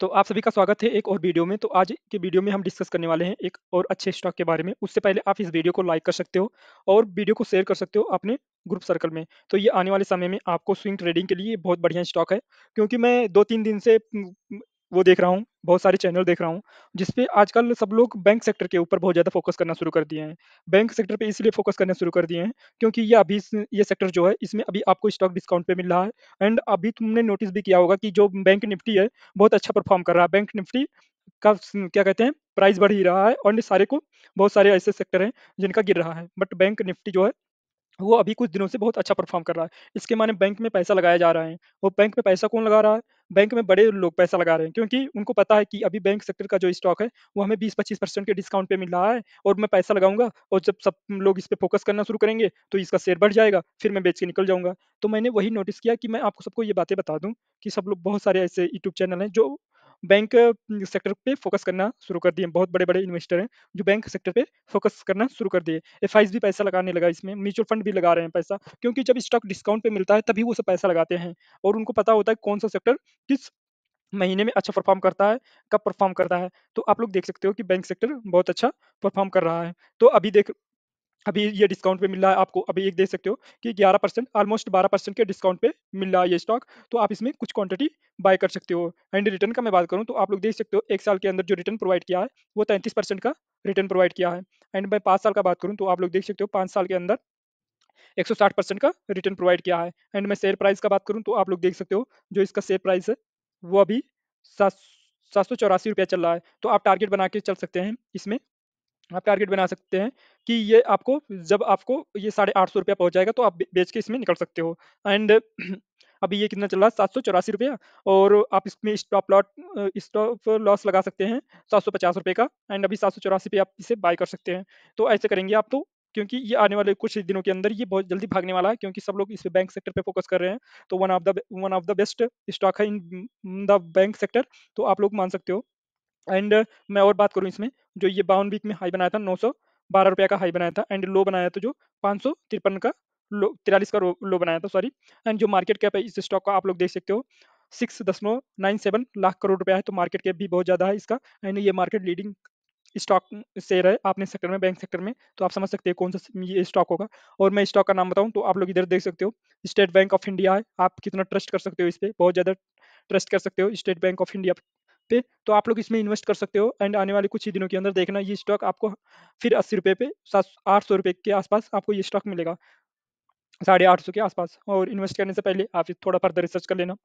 तो आप सभी का स्वागत है एक और वीडियो में तो आज के वीडियो में हम डिस्कस करने वाले हैं एक और अच्छे स्टॉक के बारे में उससे पहले आप इस वीडियो को लाइक कर सकते हो और वीडियो को शेयर कर सकते हो अपने ग्रुप सर्कल में तो ये आने वाले समय में आपको स्विंग ट्रेडिंग के लिए बहुत बढ़िया स्टॉक है क्योंकि मैं दो तीन दिन से वो देख रहा हूँ बहुत सारे चैनल देख रहा हूँ जिसपे आजकल सब लोग बैंक सेक्टर के ऊपर बहुत ज़्यादा फोकस करना शुरू कर दिए हैं बैंक सेक्टर पे इसलिए फोकस करना शुरू कर दिए हैं क्योंकि ये अभी ये सेक्टर जो है इसमें अभी आपको स्टॉक डिस्काउंट पे मिल रहा है एंड अभी तुमने नोटिस भी किया होगा कि जो बैंक निफ्टी है बहुत अच्छा परफॉर्म कर रहा है बैंक निफ्टी का क्या कहते हैं प्राइस बढ़ ही रहा है और सारे को बहुत सारे ऐसे सेक्टर हैं जिनका गिर रहा है बट बैंक निफ्टी जो है वो अभी कुछ दिनों से बहुत अच्छा परफॉर्म कर रहा है इसके माने बैंक में पैसा लगाया जा रहा है वो बैंक में पैसा कौन लगा रहा है बैंक में बड़े लोग पैसा लगा रहे हैं क्योंकि उनको पता है कि अभी बैंक सेक्टर का जो स्टॉक है वो हमें बीस पच्चीस परसेंट के डिस्काउंट पे मिल रहा है और मैं पैसा लगाऊंगा और जब सब लोग इस पर फोकस करना शुरू करेंगे तो इसका शेयर बढ़ जाएगा फिर मैं बेच के निकल जाऊंगा तो मैंने वही नोटिस किया कि मैं आपको सबको ये बातें बता दूँ कि सब लोग बहुत सारे ऐसे यूट्यूब चैनल हैं जो बैंक सेक्टर पे फोकस करना शुरू कर दिए बहुत बड़े बड़े इन्वेस्टर हैं जो बैंक सेक्टर पे फोकस करना शुरू कर दिए एफ भी पैसा लगाने लगा इसमें म्यूचुअल फंड भी लगा रहे हैं पैसा क्योंकि जब स्टॉक डिस्काउंट पे मिलता है तभी वो सब पैसा लगाते हैं और उनको पता होता है कौन सा सेक्टर किस महीने में अच्छा परफॉर्म करता है कब परफॉर्म करता है तो आप लोग देख सकते हो कि बैंक सेक्टर बहुत अच्छा परफॉर्म कर रहा है तो अभी देख अभी ये डिस्काउंट पे मिल रहा है आपको अभी एक देख सकते हो कि 11 परसेंट ऑलमोस्ट 12 परसेंट के डिस्काउंट पे मिल रहा है ये स्टॉक तो आप इसमें कुछ क्वांटिटी बाय कर सकते हो एंड रिटर्न का मैं बात करूँ तो आप लोग देख सकते हो एक साल के अंदर जो रिटर्न प्रोवाइड किया है वो तैंतीस का रिटर्न प्रोवाइड किया है एंड मैं पाँच साल का बात करूँ तो आप लोग देख सकते हो पाँच साल के अंदर एक परसेंट का रिटर्न प्रोवाइड किया है एंड मैं शेयर प्राइस का बात करूँ तो आप लोग देख सकते हो जो इसका शेयर प्राइस है वो अभी सात सात सौ चौरासी रुपया चल रहा है तो आप टारगेट बना के चल सकते हैं इसमें आप टारगेट बना सकते हैं कि ये आपको जब आपको ये साढ़े आठ सौ रुपया पहुँच जाएगा तो आप बेच के इसमें निकल सकते हो एंड अभी ये कितना चल रहा है सात सौ चौरासी रुपया और आप इसमें स्टॉप लॉट स्टॉप लॉस लगा सकते हैं सात सौ पचास रुपये का एंड अभी सात सौ चौरासी पे आप इसे बाय कर सकते हैं तो ऐसे करेंगे आप तो क्योंकि ये आने वाले कुछ दिनों के अंदर ये बहुत जल्दी भागने वाला है क्योंकि सब लोग इस बैंक सेक्टर पे फोकस कर रहे हैं तो one of the one of the best stock है इन द बैंक सेक्टर तो आप लोग मान सकते हो एंड मैं और बात करूँ इसमें जो ये बावन वीक में हाई बनाया था नौ सौ बारह रुपया का हाई बनाया था एंड लो बनाया था जो पाँच सौ तिरपन का लो तिरालीस का लो बनाया था सॉरी एंड जो मार्केट कैप है इस स्टॉक का आप लोग देख सकते हो सिक्स दशमलव नाइन सेवन लाख करोड़ रुपया है तो मार्केट कैप भी बहुत ज़्यादा है इसका एंड ये मार्केट लीडिंग स्टॉक शेयर है आपने सेक्टर में बैंक सेक्टर में तो आप समझ सकते हैं कौन सा ये स्टॉक होगा और मैं स्टॉक का नाम बताऊँ तो आप लोग इधर देख सकते हो स्टेट बैंक ऑफ इंडिया है आप कितना ट्रस्ट कर सकते हो इस पर बहुत ज़्यादा ट्रस्ट कर सकते हो स्टेट बैंक ऑफ इंडिया पे तो आप लोग इसमें इन्वेस्ट कर सकते हो एंड आने वाले कुछ ही दिनों के अंदर देखना ये स्टॉक आपको फिर अस्सी रुपये पे सात आठ सौ रुपये के आसपास आपको ये स्टॉक मिलेगा साढ़े आठ सौ के आसपास और इन्वेस्ट करने से पहले आप थोड़ा फर्दर रिसर्च कर लेना